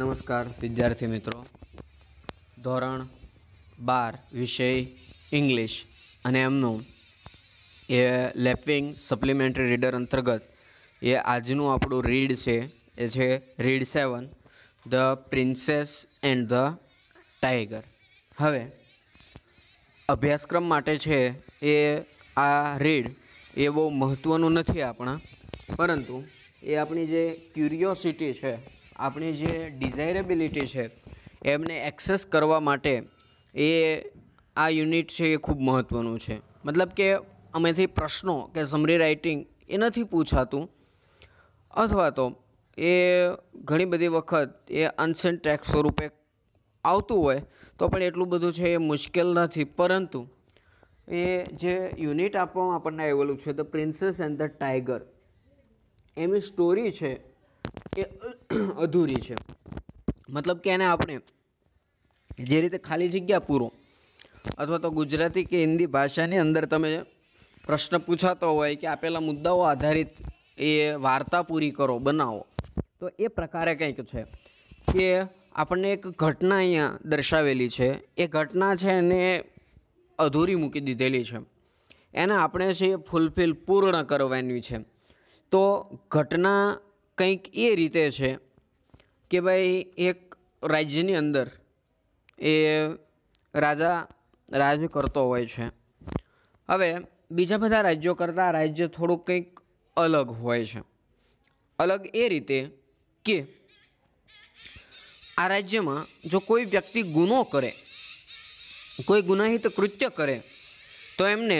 નમસ્કાર વિદ્યાર્થી મિત્રો ધોરણ બાર વિષય ઇંગ્લિશ અને એમનું એ લેપિંગ સપ્લિમેન્ટરી રીડર અંતર્ગત એ આજનું આપણું રીડ છે એ છે read seven the princess and the tiger હવે અભ્યાસક્રમ માટે છે એ આ રીડ એ બહુ મહત્ત્વનું નથી આપણા પરંતુ એ આપણી જે ક્યુરિયોસિટી છે આપણી જે ડિઝાયરેબિલિટી છે એમને એક્સેસ કરવા માટે એ આ યુનિટ છે એ ખૂબ મહત્ત્વનું છે મતલબ કે અમેથી પ્રશ્નો કે સમરી રાઇટિંગ એ નથી પૂછાતું અથવા તો એ ઘણી બધી વખત એ અનસેન્ટ ટેક્સ સ્વરૂપે આવતું હોય તો પણ એટલું બધું છે એ મુશ્કેલ નથી પરંતુ એ જે યુનિટ આપવામાં આપણને આવેલું છે the princess and the tiger એમની સ્ટોરી છે એ અધૂરી છે મતલબ કે એને આપણે જે રીતે ખાલી જગ્યા પૂરો અથવા તો ગુજરાતી કે હિન્દી ભાષાની અંદર તમે પ્રશ્ન પૂછાતો હોય કે આપેલા મુદ્દાઓ આધારિત એ વાર્તા પૂરી કરો બનાવો તો એ પ્રકારે કંઈક છે કે આપણને એક ઘટના અહીંયા દર્શાવેલી છે એ ઘટના છે એને અધૂરી મૂકી દીધેલી છે એને આપણે છે એ ફૂલફિલ પૂર્ણ કરવાની છે તો ઘટના કંઈક એ રીતે છે કે ભાઈ એક રાજ્યની અંદર એ રાજા રાજ કરતો હોય છે હવે બીજા બધા રાજ્યો કરતાં રાજ્ય થોડુંક કંઈક અલગ હોય છે અલગ એ રીતે કે આ રાજ્યમાં જો કોઈ વ્યક્તિ ગુનો કરે કોઈ ગુનાહિત કૃત્ય કરે તો એમને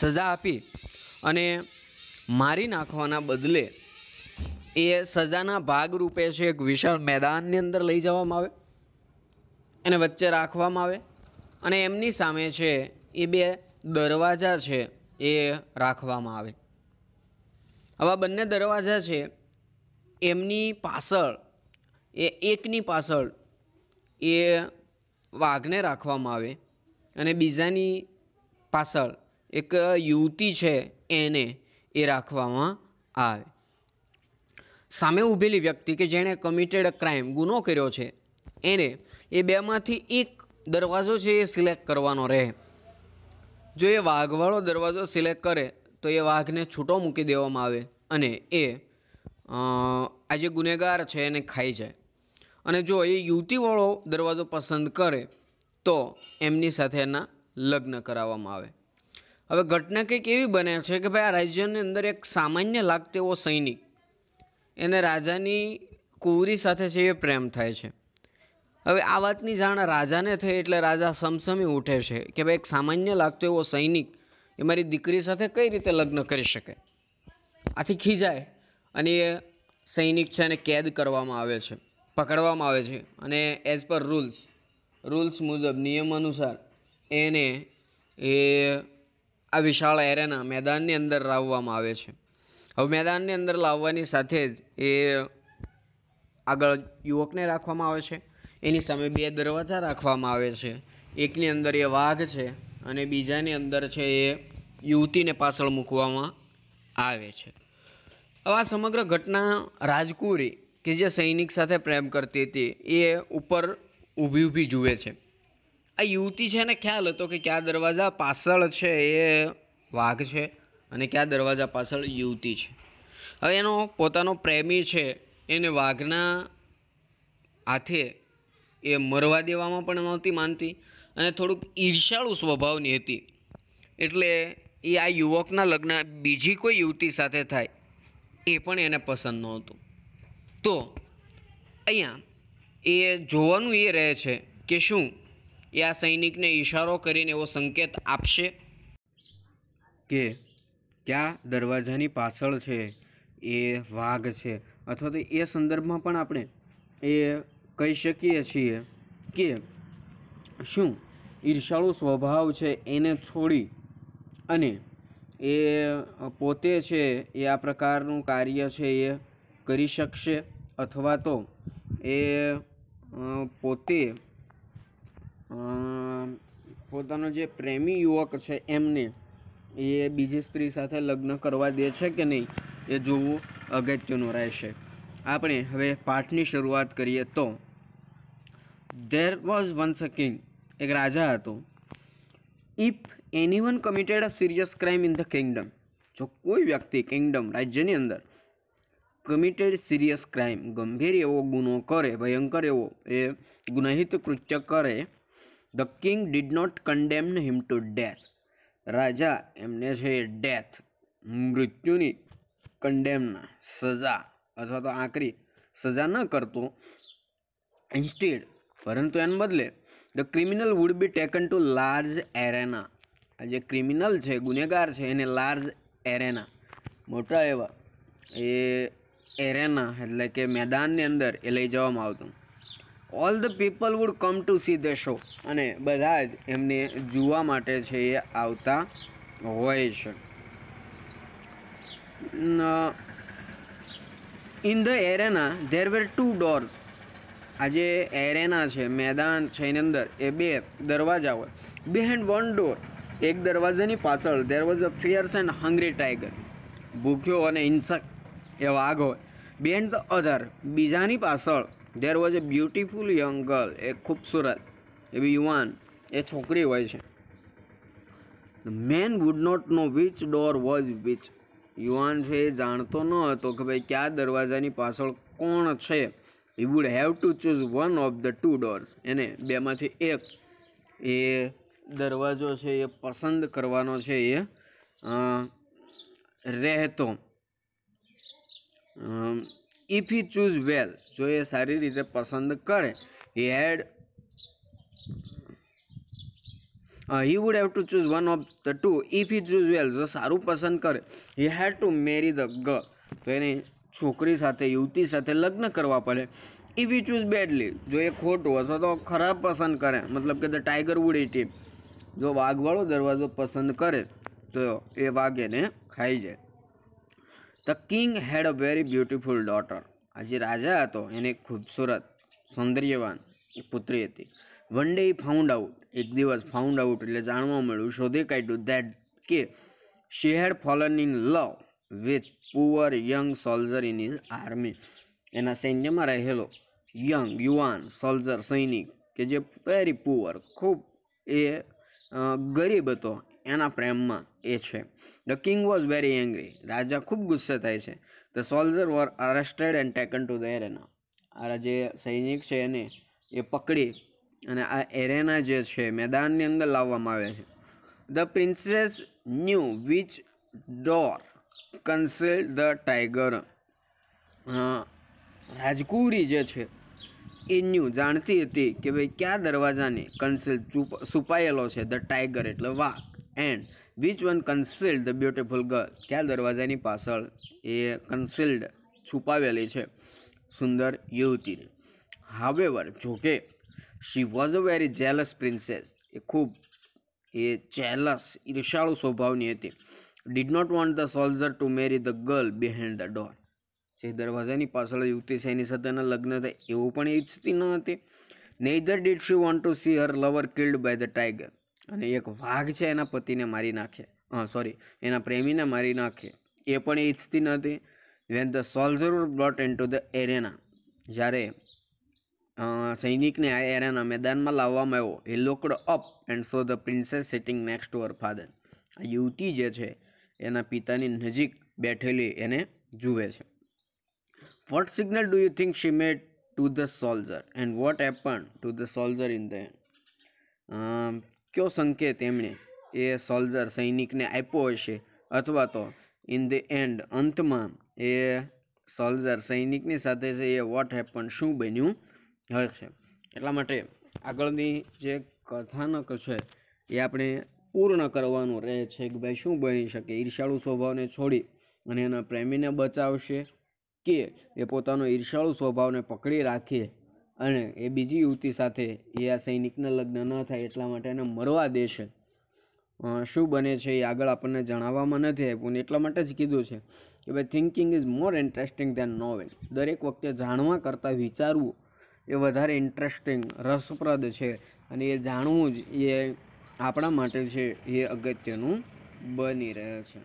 સજા આપી અને મારી નાખવાના બદલે એ સજાના ભાગરૂપે છે એક વિશાળ મેદાનની અંદર લઈ જવામાં આવે એને વચ્ચે રાખવામાં આવે અને એમની સામે છે એ બે દરવાજા છે એ રાખવામાં આવે આવા બંને દરવાજા છે એમની પાછળ એ એકની પાછળ એ વાઘને રાખવામાં આવે અને બીજાની પાછળ એક યુવતી છે એને એ રાખવામાં આવે સામે ઊભેલી વ્યક્તિ કે જેણે કમિટેડ ક્રાઇમ ગુનો કર્યો છે એને એ બેમાંથી એક દરવાજો છે એ સિલેક્ટ કરવાનો રહે જો એ વાઘવાળો દરવાજો સિલેક્ટ કરે તો એ વાઘને છૂટો મૂકી દેવામાં આવે અને એ આજે ગુનેગાર છે એને ખાઈ જાય અને જો એ યુવતીવાળો દરવાજો પસંદ કરે તો એમની સાથે એના લગ્ન કરાવવામાં આવે હવે ઘટના કંઈક એવી બને છે કે ભાઈ આ રાજ્યની અંદર એક સામાન્ય લાગતો એવો સૈનિક એને રાજાની કુંવરી સાથે છે એ પ્રેમ થાય છે હવે આ વાતની જાણ રાજાને થઈ એટલે રાજા સમસમી ઉઠે છે કે ભાઈ એક સામાન્ય લાગતો એવો સૈનિક એ મારી દીકરી સાથે કઈ રીતે લગ્ન કરી શકે આથી ખીજાય અને એ સૈનિક છે એને કેદ કરવામાં આવે છે પકડવામાં આવે છે અને એઝ પર રૂલ્સ રૂલ્સ મુજબ નિયમ અનુસાર એને એ આ વિશાળ એરેના મેદાનની અંદર રાવવામાં આવે છે હવે મેદાનની અંદર લાવવાની સાથે જ એ આગળ યુવકને રાખવામાં આવે છે એની સામે બે દરવાજા રાખવામાં આવે છે એકની અંદર એ વાઘ છે અને બીજાની અંદર છે એ યુવતીને પાછળ મૂકવામાં આવે છે હવે આ સમગ્ર ઘટના રાજકુરી કે જે સૈનિક સાથે પ્રેમ કરતી હતી એ ઉપર ઊભી ઊભી જુએ છે આ યુવતી છે એને ખ્યાલ હતો કે કયા દરવાજા પાછળ છે એ વાઘ છે અને કયા દરવાજા પાછળ યુવતી છે હવે એનો પોતાનો પ્રેમી છે એને વાઘના હાથે એ મરવા દેવામાં પણ નહોતી માનતી અને થોડુંક ઈર્ષાળુ સ્વભાવની હતી એટલે એ આ યુવકના લગ્ન બીજી કોઈ યુવતી સાથે થાય એ પણ એને પસંદ નહોતું તો અહીંયા એ જોવાનું એ રહે છે કે શું એ આ સૈનિકને ઈશારો કરીને એવો સંકેત આપશે કે કયા દરવાજાની પાછળ છે એ વાઘ છે અથવા તો એ સંદર્ભમાં પણ આપણે એ કહી શકીએ છીએ કે શું ઈર્ષાળુ સ્વભાવ છે એને છોડી અને એ પોતે છે એ આ પ્રકારનું કાર્ય છે એ કરી શકશે અથવા તો એ પોતે પોતાનો જે પ્રેમી યુવક છે એમને એ બીજી સ્ત્રી સાથે લગ્ન કરવા દે છે કે નહીં એ જોવું અગત્યનું રહેશે આપણે હવે પાઠની શરૂઆત કરીએ તો there was once a king એક રાજા હતો if anyone committed a serious crime in the kingdom જો કોઈ વ્યક્તિ કિંગડમ રાજ્યની અંદર કમિટેડ સિરિયસ ક્રાઇમ ગંભીર એવો ગુનો કરે ભયંકર એવો એ ગુનહિત કૃત્ય કરે the king did not condemn him to death રાજા એમને છે ડેથ મૃત્યુની કન્ડેમના સજા અથવા તો આકરી સજા ન કરતો ઇન્સ્ટેડ પરંતુ એને બદલે the criminal would be taken to large arena આ જે ક્રિમિનલ છે ગુનેગાર છે એને લાર્જ એરેના મોટા એવા એ એરેના એટલે કે મેદાનની અંદર એ લઈ જવામાં આવતું all the people would come to see the show અને બધા જ એમને જોવા માટે છે એ આવતા હોય છે in the arena there were two door આ જે એરેના છે મેદાન છે એની અંદર એ બે દરવાજા હોય બે બિહાઇન્ડ વન ડોર એક દરવાજાની પાછળ there was a fierce and hungry tiger ભૂખ્યો અને હિંસક એ વાઘ હોય બે બિહાઇન્ડ ધ અધર બીજાની પાછળ there was a beautiful young girl એ ખૂબસૂરત એવી યુવાન એ છોકરી હોય છે man would not know which door was which યુવાન છે એ જાણતો ન હતો કે ભાઈ કયા દરવાજાની પાછળ કોણ છે you would have to choose one of the two doors એને બેમાંથી એક એ દરવાજો છે એ પસંદ કરવાનો છે એ રહેતો ઇફ હી ચૂઝ વેલ જો એ સારી રીતે પસંદ કરે he had he would have to choose one of the two if he chose well જો સારું પસંદ કરે he had to marry the girl તો એની છોકરી સાથે યુવતી સાથે લગ્ન કરવા પડે ઇફ યુ ચૂઝ બેડલી જો એ ખોટું અથવા તો ખરાબ પસંદ કરે મતલબ કે ધ ટાઈગર વુડ ઇટ જો વાઘવાળો દરવાજો પસંદ કરે તો એ વાઘ એને ખાઈ જાય the king had a very beautiful daughter આ જે રાજા હતો એને ખૂબસૂરત સૌંદર્યવાન પુત્રી હતી વન ડે ફાઉન્ડ આઉટ એક દિવસ ફાઉન્ડ આઉટ એટલે જાણવા મળ્યું શોધી કાઢ્યું ધેટ કે she had fallen in love with poor young soldier in his army એના સૈન્યમાં રહેલો યંગ યુવાન સોલ્જર સૈનિક કે જે વેરી પુઅર ખૂબ એ ગરીબ હતો એના પ્રેમમાં એ છે the king was very angry રાજા ખૂબ ગુસ્સે થાય છે the soldier were arrested and taken to the arena આ જે સૈનિક છે એને એ પકડી અને આ એરેના જે છે મેદાનની અંદર લાવવામાં આવે છે the princess knew which door conceal the tiger રાજકુંવરી જે છે એ ન્યૂ જાણતી હતી કે ભાઈ કયા દરવાજાને કન્સેલ ચૂપ છુપાયેલો છે ધ ટાઈગર એટલે વાઘ and which one concealed the beautiful girl ત્યાં દરવાજાની પાછળ એ કન્સિલ્ડ છુપાવેલી છે સુંદર યુવતીને હાવેવર જોકે she was a very jealous princess એ ખૂબ એ જેલસ ઈર્ષાળુ સ્વભાવની હતી did not want the soldier to marry the girl behind the door જે દરવાજાની પાછળ યુવતી છે એની સાથેના લગ્ન થાય એવું પણ ઈચ્છતી ન હતી neither did she want to see her lover killed by the tiger અને એક વાઘ છે એના પતિને મારી નાખે હા સોરી એના પ્રેમીને મારી નાખે એ પણ એ ઈચ્છતી નથી when the soldier brought in to the arena જ્યારે સૈનિકને આ એરેના મેદાનમાં લાવવામાં આવ્યો એ looked up and saw the princess sitting next to her father આ યુવતી જે છે એના પિતાની નજીક બેઠેલી એને જુએ છે what signal do you think she made to the soldier and what happen to the soldier in the end કયો સંકેત એમણે એ સોલ્જર સૈનિકને આપ્યો હશે અથવા તો ઇન ધ એન્ડ અંતમાં એ સોલ્જર સૈનિકની સાથે છે એ વોટ હેપન શું બન્યું હશે એટલા માટે આગળની જે કથાનક છે એ આપણે પૂર્ણ કરવાનું રહે છે કે ભાઈ શું બની શકે ઈર્ષાળુ સ્વભાવને છોડી અને એના પ્રેમીને બચાવશે કે એ પોતાનો ઈર્ષાળુ સ્વભાવને પકડી રાખીએ અને એ બીજી યુવતી સાથે એ આ સૈનિકના લગ્ન ન થાય એટલા માટે એને મરવા દેશે શું બને છે એ આગળ આપણને જણાવવામાં નથી આપ્યું એટલા માટે જ કીધું છે કે ભાઈ thinking is more interesting than novel દરેક વખતે જાણવા કરતાં વિચારવું એ વધારે ઇન્ટરેસ્ટિંગ રસપ્રદ છે અને એ જાણવું જ એ આપણા માટે છે એ અગત્યનું બની રહે છે